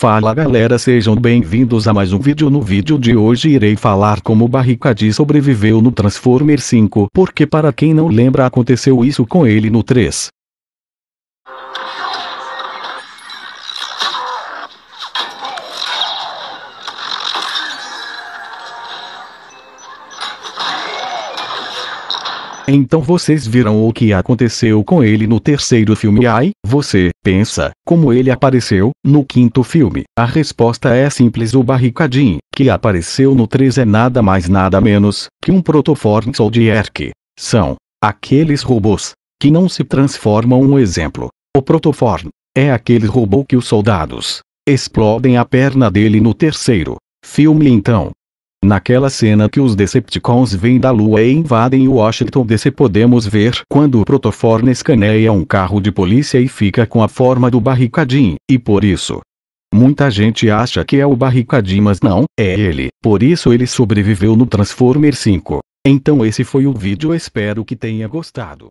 Fala galera sejam bem-vindos a mais um vídeo no vídeo de hoje irei falar como Barricade sobreviveu no Transformer 5 porque para quem não lembra aconteceu isso com ele no 3 Então vocês viram o que aconteceu com ele no terceiro filme. Ai, você, pensa, como ele apareceu, no quinto filme. A resposta é simples: o Barricadinho, que apareceu no 3 é nada mais nada menos que um protoform Soldier que são aqueles robôs que não se transformam. Um exemplo: o protoform é aquele robô que os soldados explodem a perna dele no terceiro filme. Então, Naquela cena que os Decepticons vêm da Lua e invadem o Washington DC podemos ver quando o Protoform escaneia um carro de polícia e fica com a forma do Barricadinho, e por isso, Muita gente acha que é o Barricadinho mas não, é ele, por isso ele sobreviveu no Transformer 5. Então esse foi o vídeo espero que tenha gostado.